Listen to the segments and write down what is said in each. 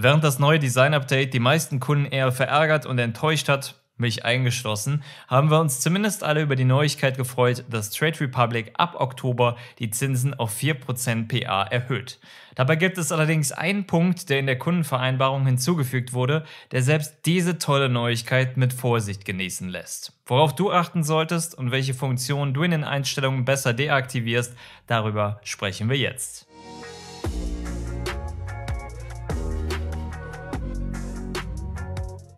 Während das neue Design-Update die meisten Kunden eher verärgert und enttäuscht hat, mich eingeschlossen, haben wir uns zumindest alle über die Neuigkeit gefreut, dass Trade Republic ab Oktober die Zinsen auf 4% PA erhöht. Dabei gibt es allerdings einen Punkt, der in der Kundenvereinbarung hinzugefügt wurde, der selbst diese tolle Neuigkeit mit Vorsicht genießen lässt. Worauf du achten solltest und welche Funktionen du in den Einstellungen besser deaktivierst, darüber sprechen wir jetzt.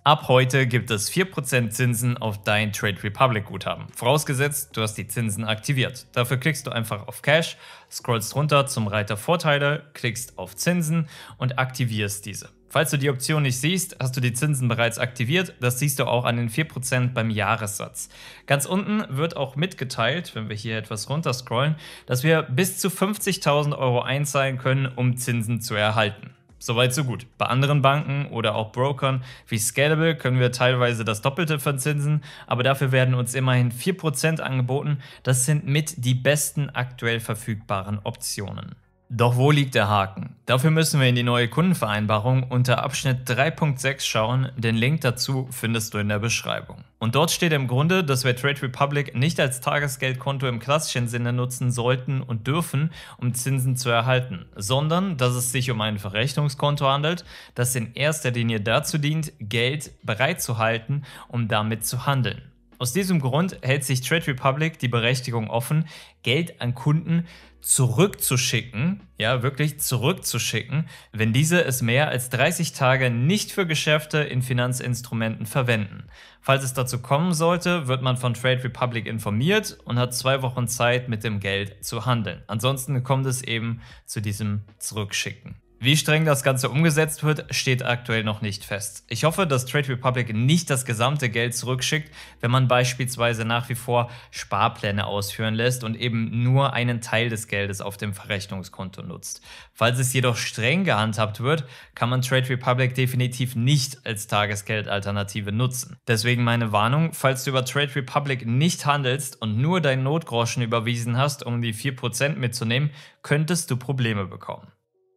Ab heute gibt es 4% Zinsen auf dein Trade Republic Guthaben. Vorausgesetzt, du hast die Zinsen aktiviert. Dafür klickst du einfach auf Cash, scrollst runter zum Reiter Vorteile, klickst auf Zinsen und aktivierst diese. Falls du die Option nicht siehst, hast du die Zinsen bereits aktiviert. Das siehst du auch an den 4% beim Jahressatz. Ganz unten wird auch mitgeteilt, wenn wir hier etwas runterscrollen, dass wir bis zu 50.000 Euro einzahlen können, um Zinsen zu erhalten. Soweit so gut. Bei anderen Banken oder auch Brokern wie Scalable können wir teilweise das Doppelte verzinsen, aber dafür werden uns immerhin 4% angeboten. Das sind mit die besten aktuell verfügbaren Optionen. Doch wo liegt der Haken? Dafür müssen wir in die neue Kundenvereinbarung unter Abschnitt 3.6 schauen, den Link dazu findest du in der Beschreibung. Und dort steht im Grunde, dass wir Trade Republic nicht als Tagesgeldkonto im klassischen Sinne nutzen sollten und dürfen, um Zinsen zu erhalten, sondern dass es sich um ein Verrechnungskonto handelt, das in erster Linie dazu dient, Geld bereitzuhalten, um damit zu handeln. Aus diesem Grund hält sich Trade Republic die Berechtigung offen, Geld an Kunden zurückzuschicken, ja wirklich zurückzuschicken, wenn diese es mehr als 30 Tage nicht für Geschäfte in Finanzinstrumenten verwenden. Falls es dazu kommen sollte, wird man von Trade Republic informiert und hat zwei Wochen Zeit, mit dem Geld zu handeln. Ansonsten kommt es eben zu diesem Zurückschicken. Wie streng das Ganze umgesetzt wird, steht aktuell noch nicht fest. Ich hoffe, dass Trade Republic nicht das gesamte Geld zurückschickt, wenn man beispielsweise nach wie vor Sparpläne ausführen lässt und eben nur einen Teil des Geldes auf dem Verrechnungskonto nutzt. Falls es jedoch streng gehandhabt wird, kann man Trade Republic definitiv nicht als Tagesgeldalternative nutzen. Deswegen meine Warnung, falls du über Trade Republic nicht handelst und nur deinen Notgroschen überwiesen hast, um die 4% mitzunehmen, könntest du Probleme bekommen.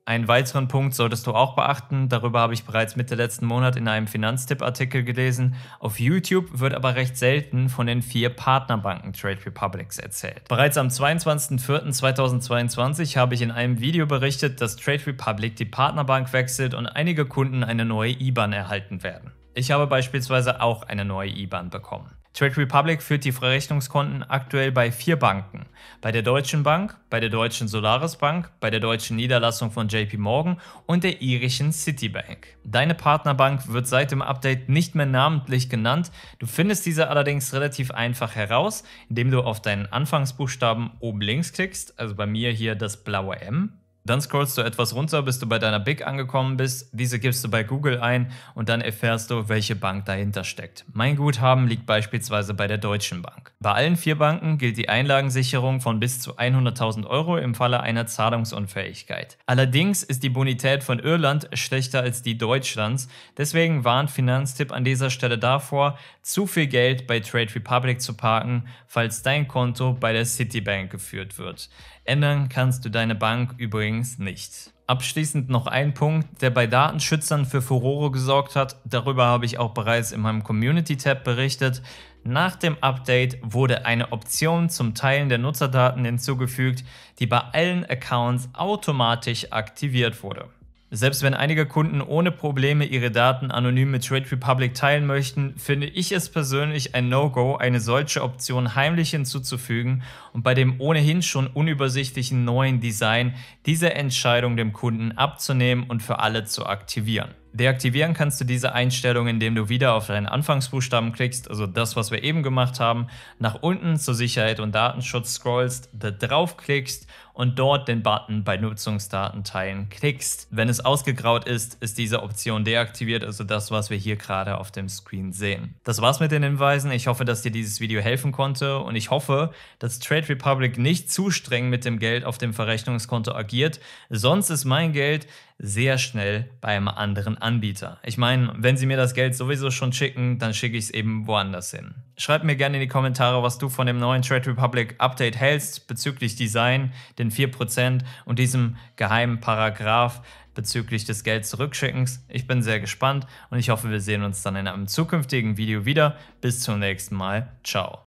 Einen weiteren Punkt solltest du auch beachten, darüber habe ich bereits Mitte letzten Monat in einem Finanztipp-Artikel gelesen. Auf YouTube wird aber recht selten von den vier Partnerbanken Trade Republics erzählt. Bereits am 22.04.2022 habe ich in einem Video berichtet, dass Trade Republic die Partnerbank wechselt und einige Kunden eine neue IBAN erhalten werden. Ich habe beispielsweise auch eine neue IBAN bekommen. Trade Republic führt die Verrechnungskonten aktuell bei vier Banken bei der Deutschen Bank, bei der Deutschen Solaris Bank, bei der deutschen Niederlassung von JP Morgan und der irischen Citibank. Deine Partnerbank wird seit dem Update nicht mehr namentlich genannt, du findest diese allerdings relativ einfach heraus, indem du auf deinen Anfangsbuchstaben oben links klickst, also bei mir hier das blaue M, dann scrollst du etwas runter, bis du bei deiner BIC angekommen bist. Diese gibst du bei Google ein und dann erfährst du, welche Bank dahinter steckt. Mein Guthaben liegt beispielsweise bei der Deutschen Bank. Bei allen vier Banken gilt die Einlagensicherung von bis zu 100.000 Euro im Falle einer Zahlungsunfähigkeit. Allerdings ist die Bonität von Irland schlechter als die Deutschlands, deswegen warnt Finanztipp an dieser Stelle davor, zu viel Geld bei Trade Republic zu parken, falls dein Konto bei der Citibank geführt wird. Ändern kannst du deine Bank übrigens nicht. Abschließend noch ein Punkt, der bei Datenschützern für Furore gesorgt hat. Darüber habe ich auch bereits in meinem Community-Tab berichtet. Nach dem Update wurde eine Option zum Teilen der Nutzerdaten hinzugefügt, die bei allen Accounts automatisch aktiviert wurde. Selbst wenn einige Kunden ohne Probleme ihre Daten anonym mit Trade Republic teilen möchten, finde ich es persönlich ein No-Go, eine solche Option heimlich hinzuzufügen und bei dem ohnehin schon unübersichtlichen neuen Design diese Entscheidung dem Kunden abzunehmen und für alle zu aktivieren. Deaktivieren kannst du diese Einstellung, indem du wieder auf deinen Anfangsbuchstaben klickst, also das, was wir eben gemacht haben, nach unten zur Sicherheit und Datenschutz scrollst, da drauf klickst und dort den Button bei Nutzungsdaten teilen klickst. Wenn es ausgegraut ist, ist diese Option deaktiviert, also das, was wir hier gerade auf dem Screen sehen. Das war's mit den Hinweisen. Ich hoffe, dass dir dieses Video helfen konnte und ich hoffe, dass Trade Republic nicht zu streng mit dem Geld auf dem Verrechnungskonto agiert, sonst ist mein Geld sehr schnell bei einem anderen Anbieter. Ich meine, wenn sie mir das Geld sowieso schon schicken, dann schicke ich es eben woanders hin. Schreib mir gerne in die Kommentare, was du von dem neuen Trade Republic Update hältst bezüglich Design, den 4% und diesem geheimen Paragraph bezüglich des Geld zurückschickens. Ich bin sehr gespannt und ich hoffe, wir sehen uns dann in einem zukünftigen Video wieder. Bis zum nächsten Mal. Ciao.